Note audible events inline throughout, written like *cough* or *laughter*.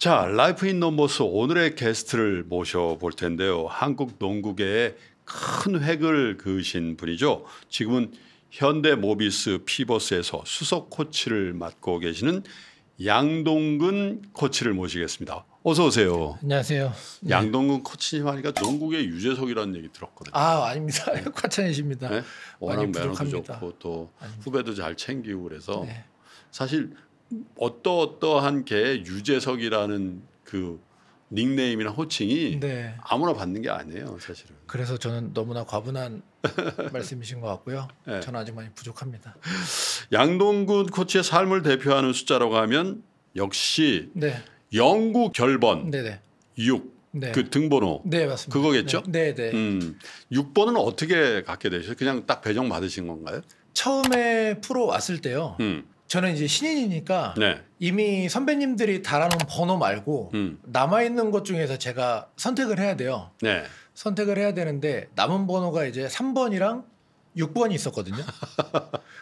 자, 라이프 인 넘버스 오늘의 게스트를 모셔볼 텐데요. 한국 농구계에 큰 획을 그으신 분이죠. 지금은 현대 모비스 피버스에서 수석 코치를 맡고 계시는 양동근 코치를 모시겠습니다. 어서 오세요. 안녕하세요. 네. 양동근 코치님 하니까 농구계 유재석이라는 얘기 들었거든요. 아 아닙니다. 네. *laughs* 과찬이십니다. 네? 워낙 매너도 좋고 또 아닙니다. 후배도 잘 챙기고 그래서 네. 사실 어떠어떠한 개 유재석이라는 그 닉네임이나 호칭이 네. 아무나 받는 게 아니에요, 사실은. 그래서 저는 너무나 과분한 *laughs* 말씀이신 것 같고요. 네. 저는 아직 많이 부족합니다. 양동근 코치의 삶을 대표하는 숫자라고 하면 역시 네. 영구 결번 네, 6. 그 등번호. 네, 맞습니다. 그거겠죠? 네, 네. 네. 음. 6번은 어떻게 갖게 되셨어요? 그냥 딱 배정 받으신 건가요? 처음에 프로 왔을 때요. 음. 저는 이제 신인이니까 네. 이미 선배님들이 달아놓은 번호 말고 음. 남아 있는 것 중에서 제가 선택을 해야 돼요. 네. 선택을 해야 되는데 남은 번호가 이제 3번이랑 6번이 있었거든요. *laughs*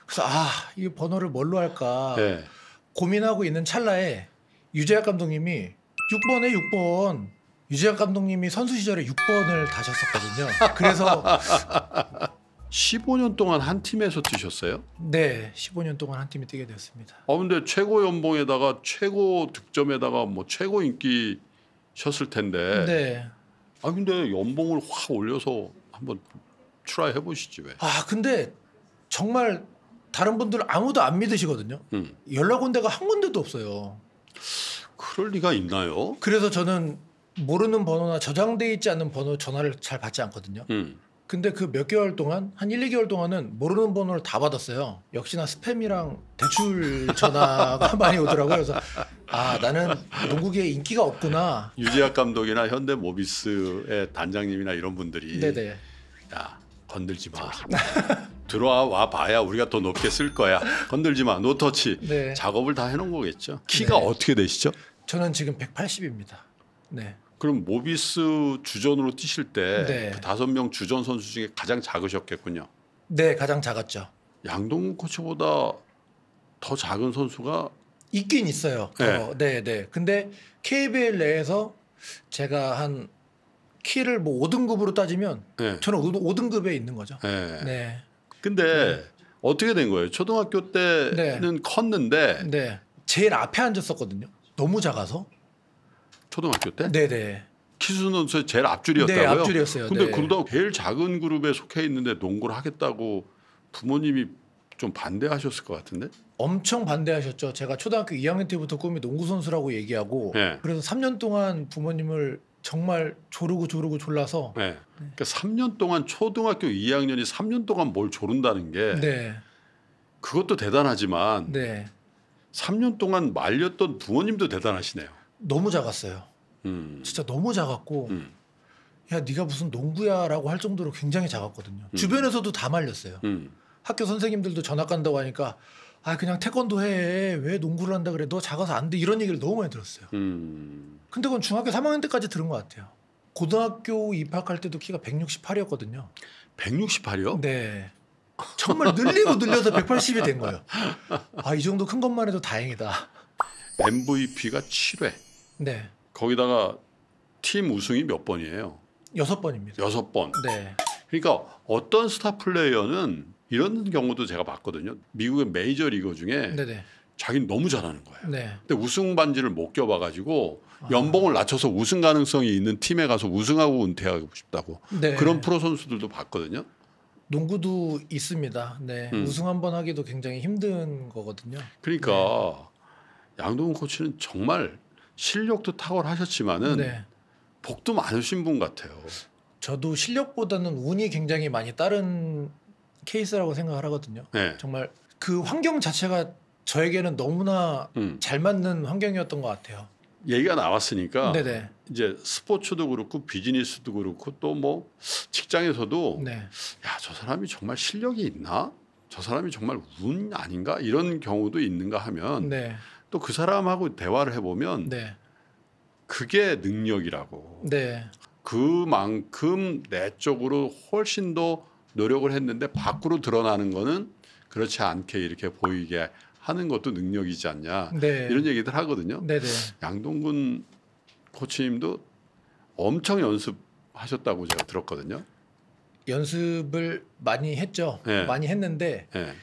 그래서 아, 이 번호를 뭘로 할까 네. 고민하고 있는 찰나에 유재학 감독님이 6번에 6번 유재학 감독님이 선수 시절에 6번을 다셨었거든요. 그래서 *laughs* 15년 동안 한 팀에서 뛰셨어요? 네, 15년 동안 한 팀에 뛰게 됐습니다. 아 근데 최고 연봉에다가 최고 득점에다가 뭐 최고 인기셨을 텐데. 네. 아 근데 연봉을 확 올려서 한번 트라이 해보시지 왜? 아 근데 정말 다른 분들 아무도 안 믿으시거든요. 음. 연락 온 데가 한 군데도 없어요. 그럴 리가 있나요? 그래서 저는 모르는 번호나 저장돼 있지 않은 번호 전화를 잘 받지 않거든요. 음. 근데 그 몇 개월 동안 한 1, 2개월 동안은 모르는 번호를 다 받았어요. 역시나 스팸이랑 대출 전화가 *laughs* 많이 오더라고요. 그래서 아 나는 농구계 에 인기가 없구나. 유지학 감독이나 현대 모비스의 단장님이나 이런 분들이 네네. 야 건들지 마. 들어와 봐야 우리가 더 높게 쓸 거야. 건들지 마. 노터치. 네. 작업을 다 해놓은 거겠죠. 키가 네. 어떻게 되시죠? 저는 지금 180입니다. 네. 그럼 모비스 주전으로 뛰실 때 네. 그 다섯 네. 명 주전 선수 중에 가장 작으셨겠군요. 네, 가장 작았죠. 양동근 코치보다 더 작은 선수가 있긴 있어요. 네, 네, 네. 근데 KBL 내에서 제가 한 키를 뭐 5등급으로 따지면 네. 저는 5등급에 있는 거죠. 네. 네. 근데 네. 어떻게 된 거예요? 초등학교 때는 네. 컸는데 제일 앞에 앉았었거든요. 너무 작아서. 초등학교 때? 네네. 키스는 제일 앞줄이었다고요? 네, 앞줄이었어요. 근데 네. 그러다 제일 작은 그룹에 속해 있는데 농구를 하겠다고 부모님이 좀 반대하셨을 것 같은데? 엄청 반대하셨죠. 제가 초등학교 2학년 때부터 꿈이 농구 선수라고 얘기하고 네. 그래서 3년 동안 부모님을 정말 조르고 조르고 졸라서 네. 그러니까 3년 동안 초등학교 2학년이 3년 동안 뭘 조른다는 게 네. 그것도 대단하지만 3년 동안 말렸던 부모님도 대단하시네요. 너무 작았어요. 음. 진짜 너무 작았고 음. 야 네가 무슨 농구야라고 할 정도로 굉장히 작았거든요. 음. 주변에서도 다 말렸어요. 음. 학교 선생님들도 전학 간다고 하니까 아 그냥 태권도 해왜 농구를 한다 그래 너 작아서 안 돼 이런 얘기를 너무 많이 들었어요. 음. 근데 그건 중학교 3학년 때까지 들은 것 같아요. 고등학교 입학할 때도 키가 168이었거든요. 168이요? 네. 정말 늘리고 늘려서 180이 된 거예요. 아 이 정도 큰 것만 해도 다행이다. MVP가 *laughs* 7회. 네. 거기다가 팀 우승이 몇 번이에요? 여섯 번입니다. 여섯 번. 네. 그러니까 어떤 스타 플레이어는 이런 경우도 제가 봤거든요. 미국의 메이저 리그 중에 네네. 네. 자기는 너무 잘하는 거예요. 네. 근데 우승 반지를 못 껴봐가지고 아. 연봉을 낮춰서 우승 가능성이 있는 팀에 가서 우승하고 은퇴하고 싶다고 네. 그런 프로 선수들도 봤거든요. 농구도 있습니다. 네, 음. 우승 한번 하기도 굉장히 힘든 거거든요. 그러니까 네. 양동훈 코치는 정말 실력도 탁월하셨지만은 네. 복도 많으신 분 같아요. 저도 실력보다는 운이 굉장히 많이 따른 케이스라고 생각을 하거든요. 네. 정말 그 환경 자체가 저에게는 너무나 음. 잘 맞는 환경이었던 것 같아요. 얘기가 나왔으니까 네네. 이제 스포츠도 그렇고 비즈니스도 그렇고 또 뭐 직장에서도 네. 야저 사람이 정말 실력이 있나? 저 사람이 정말 운 아닌가? 이런 경우도 있는가 하면 네. 또그 사람하고 대화를 해보면 네. 그게 능력이라고. 네. 그만큼 내 쪽으로 훨씬 더 노력을 했는데 밖으로 드러나는 거는 그렇지 않게 이렇게 보이게 하는 것도 능력이지 않냐 네. 이런 얘기들 하거든요. 네네. 네. 양동근 코치님도 엄청 연습하셨다고 제가 들었거든요. 연습을 많이 했죠. 네. 많이 했는데 네.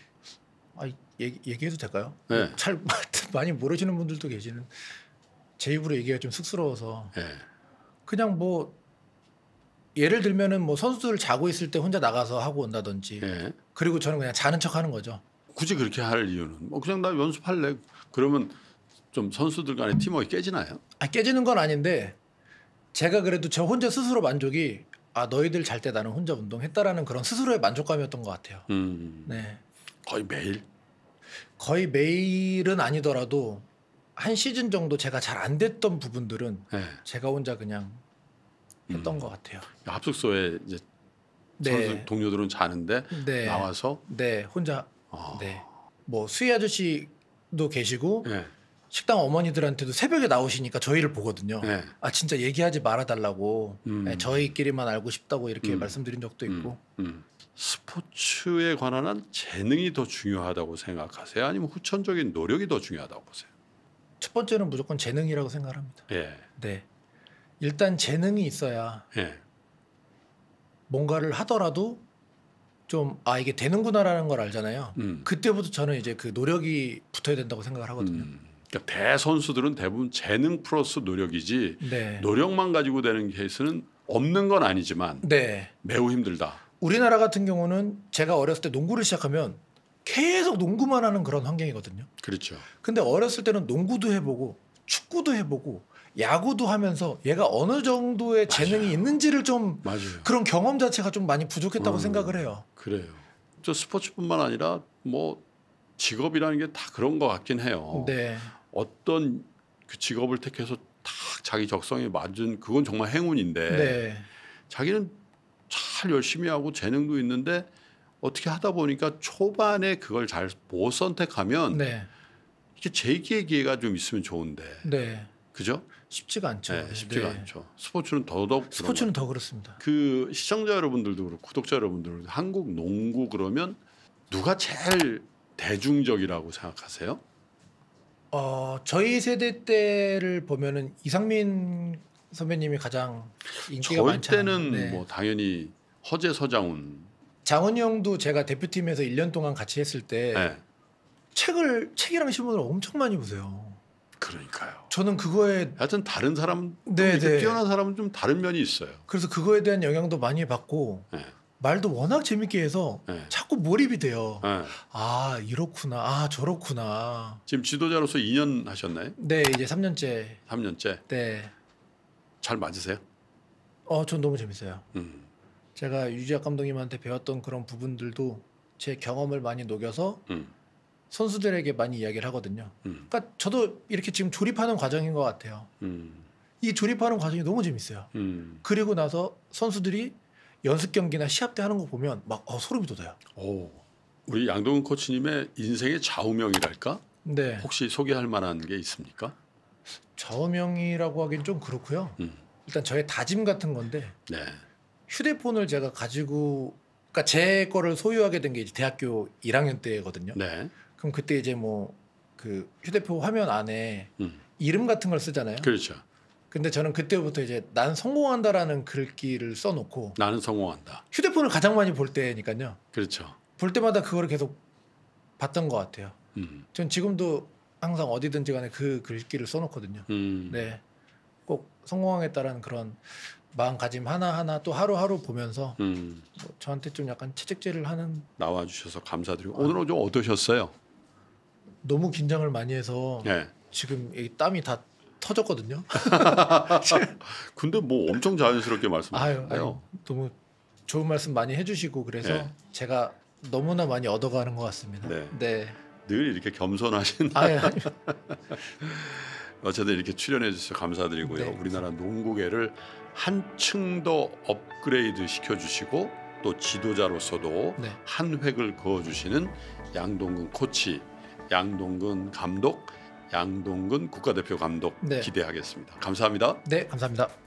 아, 얘기, 해도 될까요? 네. 잘 *laughs* 많이 모르시는 분들도 계시는 제 입으로 얘기가 좀 쑥스러워서 네. 그냥 뭐 예를 들면은 뭐 선수들 자고 있을 때 혼자 나가서 하고 온다든지 네. 그리고 저는 그냥 자는 척 하는 거죠. 굳이 그렇게 할 이유는 뭐 그냥 나 연습할래 그러면 좀 선수들 간의 팀워크 깨지나요? 아 깨지는 건 아닌데 제가 그래도 저 혼자 스스로 만족이 아 너희들 잘 때 나는 혼자 운동했다라는 그런 스스로의 만족감이었던 것 같아요. 음. 네. 거의 매일 거의 매일은 아니더라도 한 시즌 정도 제가 잘 안 됐던 부분들은 네. 제가 혼자 그냥 음. 했던 음. 것 같아요. 합숙소에 이제 네. 동료들은 자는데 네. 나와서 네 혼자 아. 네뭐 수희 아저씨도 계시고 네. 식당 어머니들한테도 새벽에 나오시니까 저희를 보거든요. 네. 아 진짜 얘기하지 말아달라고 음. 네, 저희끼리만 알고 싶다고 이렇게 음. 말씀드린 적도 있고 음. 음. 스포 수에 관한 한 재능이 더 중요하다고 생각하세요? 아니면 후천적인 노력이 더 중요하다고 보세요? 첫 번째는 무조건 재능이라고 생각합니다. 예. 네. 일단 재능이 있어야 예. 뭔가를 하더라도 좀 아 이게 되는구나라는 걸 알잖아요. 음. 그때부터 저는 이제 그 노력이 붙어야 된다고 생각을 하거든요. 음. 그러니까 대선수들은 대부분 재능 플러스 노력이지 네. 노력만 가지고 되는 케이스는 없는 건 아니지만 네. 매우 힘들다. 우리나라 같은 경우는 제가 어렸을 때 농구를 시작하면 계속 농구만 하는 그런 환경이거든요. 그렇죠. 근데 어렸을 때는 농구도 해보고 축구도 해보고 야구도 하면서 얘가 어느 정도의 맞아요. 재능이 있는지를 좀 맞아요. 그런 경험 자체가 좀 많이 부족했다고 음, 생각을 해요. 그래요. 저 스포츠뿐만 아니라 뭐 직업이라는 게 다 그런 것 같긴 해요. 네. 어떤 그 직업을 택해서 딱 자기 적성에 맞은 그건 정말 행운인데 네. 자기는 잘 열심히 하고 재능도 있는데 어떻게 하다 보니까 초반에 그걸 잘 못 선택하면 네. 이게 재기의 기회가 좀 있으면 좋은데. 네. 그죠? 쉽지가 않죠. 네, 네. 쉽지가 네. 않죠. 스포츠는 더더욱 스포츠는 더 그렇습니다. 그 시청자 여러분들도 그렇고 구독자 여러분들도 한국 농구 그러면 누가 제일 대중적이라고 생각하세요? 어, 저희 세대 때를 보면은 이상민 선배님이 가장 인기가 많잖아요. 저희 때는 네. 뭐 당연히 허재 서장훈. 장훈이 형도 제가 대표팀에서 1년 동안 같이 했을 때 네. 책을 책이랑 신문을 엄청 많이 보세요. 그러니까요. 저는 그거에 하여튼 다른 사람 네, 네. 뛰어난 사람은 좀 다른 면이 있어요. 그래서 그거에 대한 영향도 많이 받고 네. 말도 워낙 재밌게 해서 네. 자꾸 몰입이 돼요. 네. 아 이렇구나, 아 저렇구나. 지금 지도자로서 2년 하셨나요? 네, 이제 3년째. 3년째. 네. 잘 맞으세요? 어, 전 너무 재밌어요. 음. 제가 유지학 감독님한테 배웠던 그런 부분들도 제 경험을 많이 녹여서 음. 선수들에게 많이 이야기를 하거든요. 음. 그러니까 저도 이렇게 지금 조립하는 과정인 것 같아요. 음. 이 조립하는 과정이 너무 재밌어요. 음. 그리고 나서 선수들이 연습 경기나 시합 때 하는 거 보면 막 어, 소름이 돋아요. 오, 우리 양동근 코치님의 인생의 좌우명이랄까? 네. 혹시 소개할 만한 게 있습니까? 좌우명이라고 하긴 좀 그렇고요. 음. 일단 저의 다짐 같은 건데 네. 휴대폰을 제가 가지고 그러니까 제 거를 소유하게 된 게 이제 대학교 1학년 때거든요. 네. 그럼 그때 이제 뭐 그 휴대폰 화면 안에 음. 이름 같은 걸 쓰잖아요. 그렇죠. 근데 저는 그때부터 이제 난 성공한다라는 글귀를 써놓고 나는 성공한다. 휴대폰을 가장 많이 볼 때니까요. 그렇죠. 볼 때마다 그거를 계속 봤던 것 같아요. 음. 전 지금도 항상 어디든지 간에 그 글귀를 써놓거든요. 음. 네. 꼭 성공하겠다라는 그런 마음가짐 하나하나 또 하루하루 보면서 음. 뭐 저한테 좀 약간 채찍질을 하는 나와 주셔서 감사드리고 아. 오늘 은좀 어떠셨어요? 너무 긴장을 많이 해서 네. 지금 땀이 다 터졌거든요. *laughs* 근데 뭐 엄청 자연스럽게 말씀하셨네요. 너무 좋은 말씀 많이 해주시고 그래서 네. 제가 너무나 많이 얻어가는 것 같습니다. 네. 네. 늘 이렇게 겸손하신. 아유, 아유. *laughs* 어쨌든 이렇게 출연해 주셔서 감사드리고요. 네. 우리나라 농구계를 한층 더 업그레이드 시켜주시고 또 지도자로서도 네. 한 획을 그어주시는 양동근 코치, 양동근 감독, 양동근 국가대표 감독 네. 기대하겠습니다. 감사합니다. 네, 감사합니다.